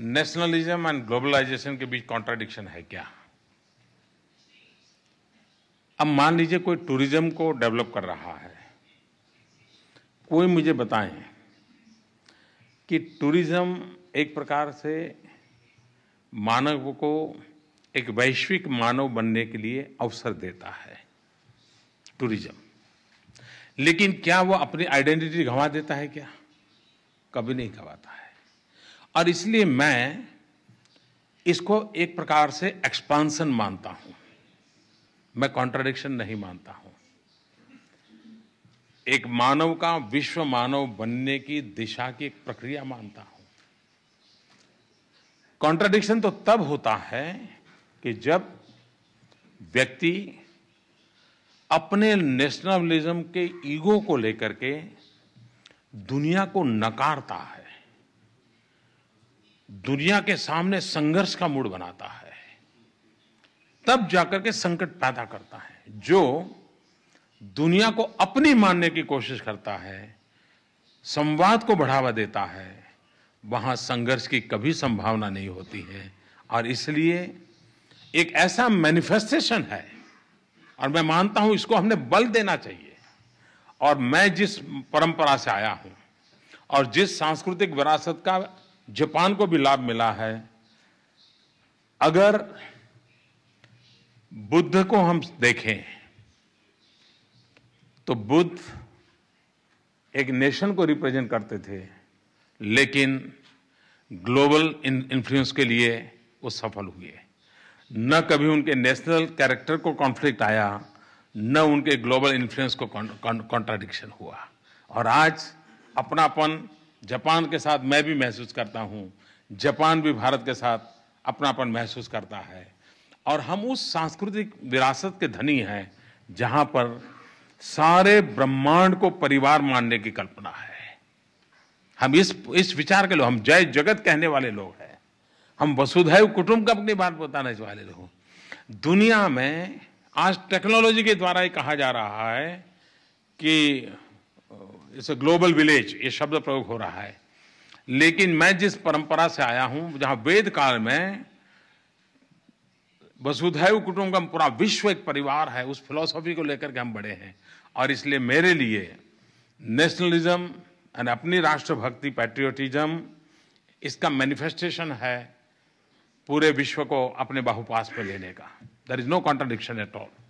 nationalism and globalisation के बीच contradiction है क्या अब मान लीजिए कोई टूरिज्म को डेवलप कर रहा है कोई मुझे बताएं कि टूरिज्म एक प्रकार से मानव को एक वैश्विक मानव बनने के लिए अवसर देता है टूरिज्म लेकिन क्या वो अपनी आइडेंटिटी गंवा देता है क्या कभी नहीं गंवाता है और इसलिए मैं इसको एक प्रकार से एक्सपांसन मानता हूं मैं कॉन्ट्राडिक्शन नहीं मानता हूं एक मानव का विश्व मानव बनने की दिशा की एक प्रक्रिया मानता हूं कॉन्ट्राडिक्शन तो तब होता है कि जब व्यक्ति अपने नेशनलिज्म के ईगो को लेकर के दुनिया को नकारता है दुनिया के सामने संघर्ष का मूड बनाता है तब जाकर के संकट पैदा करता है जो दुनिया को अपनी मानने की कोशिश करता है संवाद को बढ़ावा देता है वहां संघर्ष की कभी संभावना नहीं होती है और इसलिए एक ऐसा मैनिफेस्टेशन है और मैं मानता हूं इसको हमने बल देना चाहिए और मैं जिस परंपरा से आया हूं और जिस सांस्कृतिक विरासत का जापान को भी लाभ मिला है अगर बुद्ध को हम देखें तो बुद्ध एक नेशन को रिप्रेजेंट करते थे लेकिन ग्लोबल इन्फ्लुएंस के लिए वो सफल हुए न कभी उनके नेशनल कैरेक्टर को कॉन्फ्लिक्ट आया न उनके ग्लोबल इन्फ्लुएंस को कॉन्ट्राडिक्शन हुआ और आज अपनापन जापान के साथ मैं भी महसूस करता हूँ जापान भी भारत के साथ अपनापन महसूस करता है और हम उस सांस्कृतिक विरासत के धनी हैं जहाँ पर सारे ब्रह्मांड को परिवार मानने की कल्पना है हम इस इस विचार के लोग हम जय जगत कहने वाले लोग हैं हम वसुधैव कुटुंब का अपनी बात बताने वाले लोग दुनिया में आज टेक्नोलॉजी के द्वारा ही कहा जा रहा है कि इट्स अ ग्लोबल विलेज ये शब्द प्रयोग हो रहा है लेकिन मैं जिस परंपरा से आया हूं जहां वेद काल में वसुधैव कुटुंबकम पूरा विश्व एक परिवार है उस फिलोसॉफी को लेकर के हम बड़े हैं और इसलिए मेरे लिए नेशनलिज्म एंड अपनी राष्ट्रभक्ति पैट्रियोटिज्म इसका मैनिफेस्टेशन है पूरे विश्व को अपने बाहुपास पर लेने का दर is no contradiction at all